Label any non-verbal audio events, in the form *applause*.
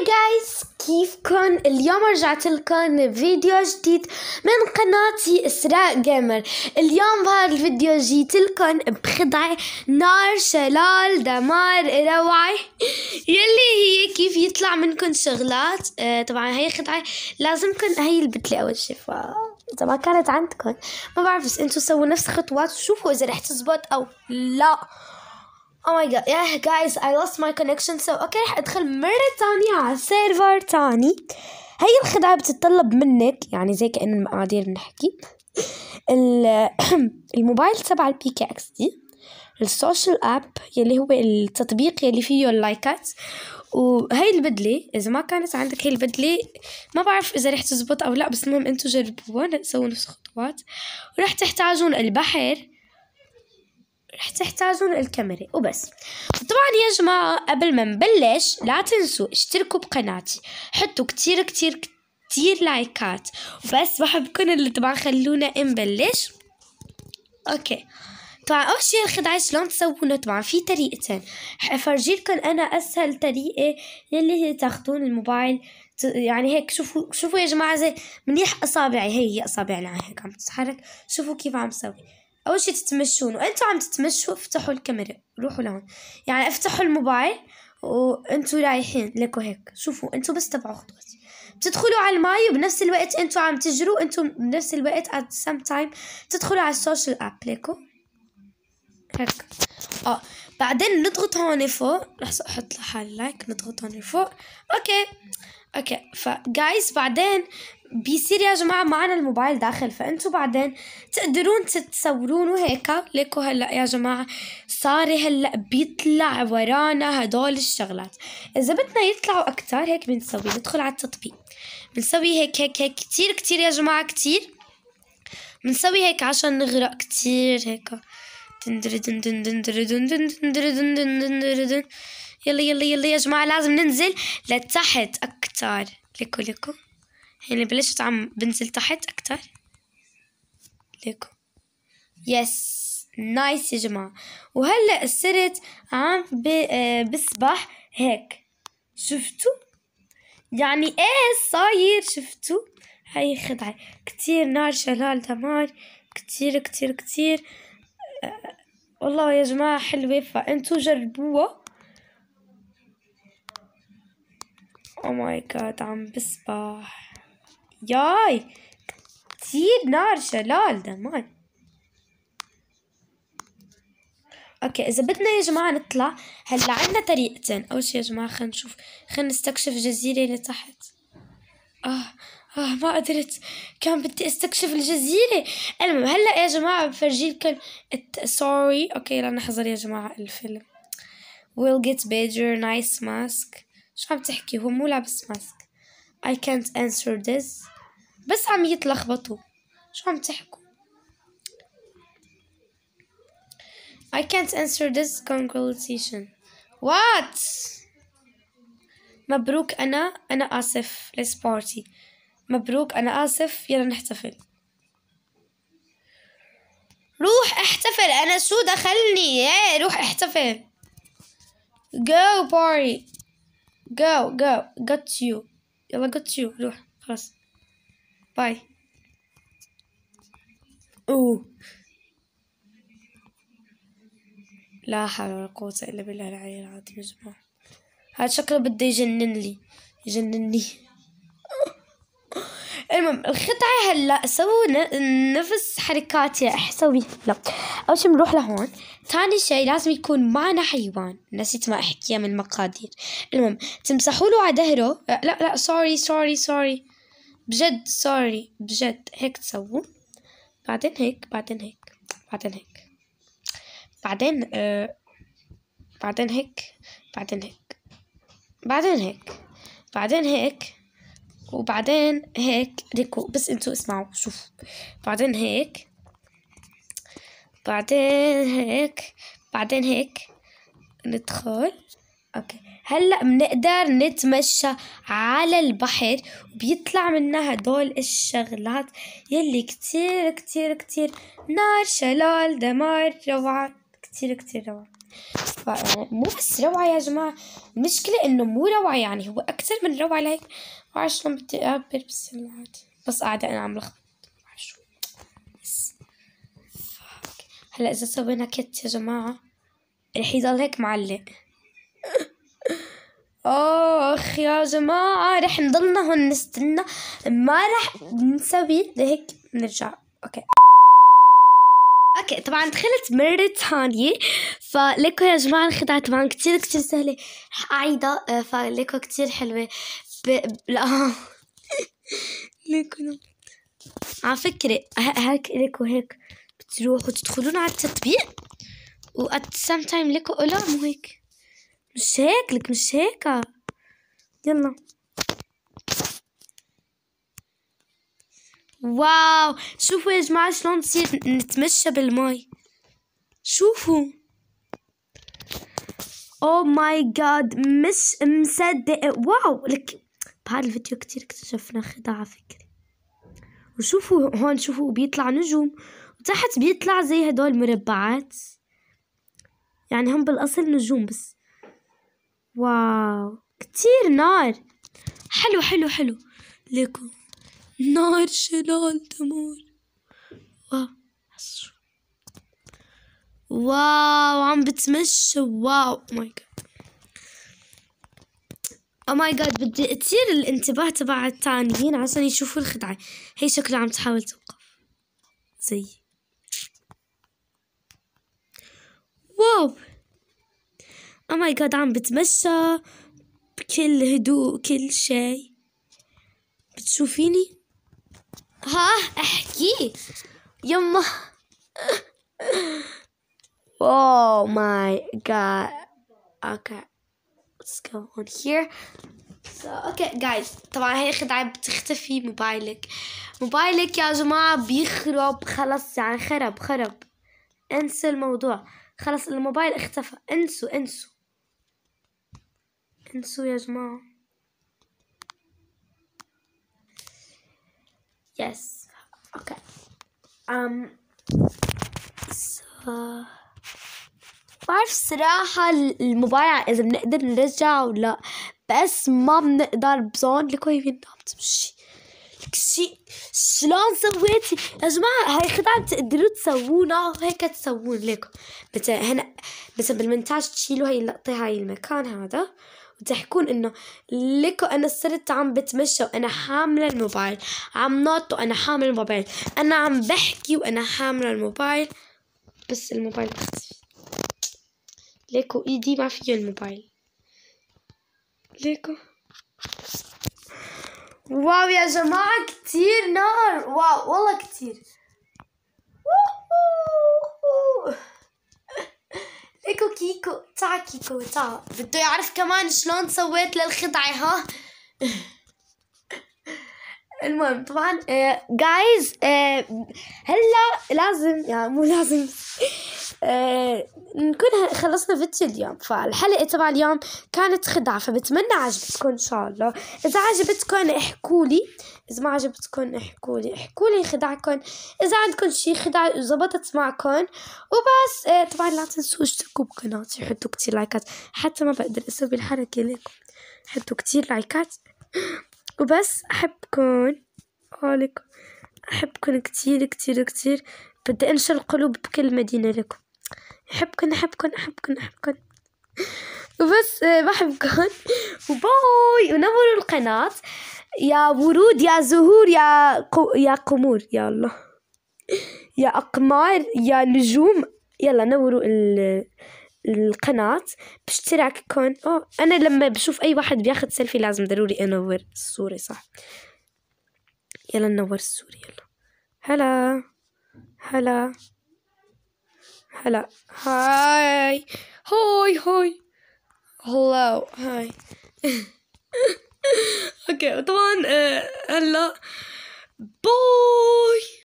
هاي جايز كيفكن اليوم رجعت لكم فيديو جديد من قناتي اسراء جيمر اليوم بهذا الفيديو جيت لكم بخضعة نار شلال دمار روعة يلي هي كيف يطلع منكم شغلات آه طبعا هي خضعة لازمكن هي البتلة اول شي ف اذا ما كانت عندكم ما بعرف بس انتم سووا نفس الخطوات وشوفوا اذا رح تزبط او لا Oh my god yeah guys I lost my connection so اوكي okay, رح ادخل مرة تانية على سيرفر تاني هاي الخدعة بتتطلب منك يعني زي كأن المقادير بنحكي *clears throat* الموبايل تبع البي كي اكس دي السوشيال اب يلي هو التطبيق يلي فيه اللايكات وهي البدلة إذا ما كانت عندك هي البدلة ما بعرف إذا رح تزبط أو لا بس المهم أنتوا جربوها سووا نفس الخطوات ورح تحتاجون البحر رح تحتاجون الكاميرا وبس طبعا يا جماعة قبل ما نبلش لا تنسوا اشتركوا بقناتي حطوا كتير كتير كتير لايكات بس بحبكم اللي طبعا خلونا نبلش اوكي طبعا اول شيء الخدعه شلون تسوونه طبعا في طريقتين رح انا اسهل طريقه يلي هي تاخذون الموبايل يعني هيك شوفوا شوفوا يا جماعه زي منيح اصابعي هي هي اصابعنا هيك عم تتحرك شوفوا كيف عم سوي اول شي تتمشون وانتوا عم تتمشوا افتحوا الكاميرا روحوا لهون يعني افتحوا الموبايل وانتوا رايحين لكو هيك شوفوا انتوا بس تبعوا خطواتي بتدخلوا على المي وبنفس الوقت انتوا عم تجروا انتوا بنفس الوقت at سام time تدخلوا على السوشيال اب ليكو هيك اه بعدين نضغط هون فوق رح احط لحالي لايك نضغط هون فوق اوكي اوكي فجايز بعدين بيصير يا جماعة معنا الموبايل داخل فانتو بعدين تقدرون تتصورون وهيك ليكو هلأ يا جماعة صار هلأ بيطلع ورانا هدول الشغلات اذا بدنا يطلعوا اكتر هيك بنسوي ندخل على التطبيق بنسوي هيك هيك هيك كتير كتير يا جماعة كتير بنسوي هيك عشان نغرق كتير هيك يلا يلا يلا يا جماعة لازم ننزل لتحت أكتر ليكو ليكو يعني بلشت عم بنزل تحت أكتر ليكو يس نايس يا جماعة وهلأ صرت عم بسبح آه، هيك شفتوا يعني ايه صاير شفتوا هاي خدعة كتير نار شلال دمار كتير كتير كتير أه والله يا جماعة حلوة فانتو جربوها او ماي جاد عم بسبح ياي كتير نار شلال ده ماي اوكي اذا بدنا يا جماعه نطلع هلا عندنا طريقتين اول شيء يا جماعه خلينا نشوف خلينا نستكشف الجزيره اللي تحت اه اه ما قدرت كان بدي استكشف الجزيره المهم هلا يا جماعه بفرجي لكم سوري اوكي لا نحضر يا جماعه الفيلم ويل جيت بيجر نايس ماسك شو عم تحكي هو مو لابس ماسك I can't answer this بس عم يتلخبطوا شو عم تحكوا I can't answer this conversation What مبروك أنا أنا آسف Let's party مبروك أنا آسف يلا نحتفل روح احتفل أنا شو دخلني يا روح احتفل Go party Go go got you يلا قطشو روح خلاص باي اوه لا حول ولا قوة إلا بالله العلي العظيم يا جماعة هذا شكله بده يجنن لي يجنني المهم القطعة هلا سووا نفس حركاتي رح اسويها اول شي بنروح لهون ثاني شي لازم يكون معنا حيوان نسيت ما احكيها من المقادير المهم تمسحوا له على ظهره أه، لا لا سوري سوري سوري بجد سوري بجد هيك تسووا بعدين هيك بعدين هيك بعدين هيك بعدين آه بعدين هيك بعدين هيك بعدين هيك بعدين هيك وبعدين هيك ريكو بس انتوا اسمعوا شوفوا بعدين هيك بعدين هيك بعدين هيك ندخل اوكي هلا بنقدر نتمشى على البحر وبيطلع منا هدول الشغلات يلي كتير كتير كتير نار شلال دمار روعة كتير كتير روعة مو بس روعة يا جماعة المشكلة انه مو روعة يعني هو اكتر من روعة لهيك معرفش شلون بدي أقبل بس بس قاعدة أنا عم لخبط معرفش شو بس هلا إذا سوينا كت يا جماعة رح يضل هيك معلق *laughs* اخ يا جماعة رح نضلنا هون نستنى ما رح نسوي لهيك نرجع اوكي اوكي طبعا دخلت مرة ثانية فليكو يا جماعة الخدعة طبعا كتير كتير سهلة رح اعيدها آه، فليكو كتير حلوة ب... لا على فكرة هيك ليكو هيك بتروحوا تدخلون على التطبيق و at the same time لكو لا مو هيك مش هيك لك مش هيك يلا واو شوفوا يا جماعة شلون تصير نتمشى بالماي شوفوا او ماي جاد مش مصدق واو لك بهذا الفيديو كتير اكتشفنا خدعة فكري وشوفوا هون شوفوا بيطلع نجوم وتحت بيطلع زي هدول مربعات يعني هم بالأصل نجوم بس واو كتير نار حلو حلو حلو ليكو نار شلال تمور واو واو عم بتمشى واو ماي oh جاد او ماي جاد بدي اثير الانتباه تبع التانيين عشان يشوفوا الخدعه هي شكلها عم تحاول توقف زي واو او ماي جاد عم بتمشى بكل هدوء كل شيء بتشوفيني ها احكي يما *laughs* واو ماي جاد اوكي let's go on here so okay guys طبعا هي خدعة بتختفي موبايلك موبايلك يا جماعة بيخرب خلص يعني خرب خرب انسى الموضوع خلص الموبايل اختفى انسوا انسوا انسوا يا جماعة yes okay um so بعرف صراحة المباراة إذا بنقدر نرجع ولا لا بس ما بنقدر بزون لكم هي عم تمشي لك شي شلون سويتي يا جماعة هاي خدعة بتقدروا تسوونا وهيك تسوون لكم مثلا هنا مثلا بالمونتاج تشيلوا هاي اللقطة هاي المكان هذا وتحكون انه لكو انا صرت عم بتمشى وانا حامله الموبايل عم نط وانا حامله الموبايل انا عم بحكي وانا حامله الموبايل بس الموبايل بس ليكو ايدي ما فيها الموبايل ليكو واو يا جماعة كتير نار واو والله كتير ليكو كيكو تعا كيكو تعا بده يعرف كمان شلون سويت للخدعة ها المهم طبعا جايز آه هلا لازم يعني مو لازم آه نكون خلصنا فيديو اليوم فالحلقة تبع اليوم كانت خدعة فبتمنى عجبتكم إن شاء الله إذا عجبتكم احكولي إذا ما عجبتكم احكولي احكولي خدعكم إذا عندكم شي خدعة زبطت معكم وبس إيه، طبعا لا تنسوا اشتركوا بقناتي حطوا كتير لايكات حتى ما بقدر أسوي الحركة لكم حطوا كتير لايكات وبس أحبكم أحبكم كتير كتير كتير بدي أنشر القلوب بكل مدينة لكم أحبكن أحبكن أحبكن أحبكن وبس بحبكن آه، وباي ونوروا القناة يا ورود يا زهور يا قو يا قمور يا الله يا أقمار يا نجوم يلا نوروا ال القناة باشتراككم أوه أنا لما بشوف أي واحد بياخد سيلفي لازم ضروري أنور الصورة صح يلا ننور الصورة يلا هلا هلا هلا هاي هاي هاي هلاو هاي اوكي وطبعا آه، هلا باي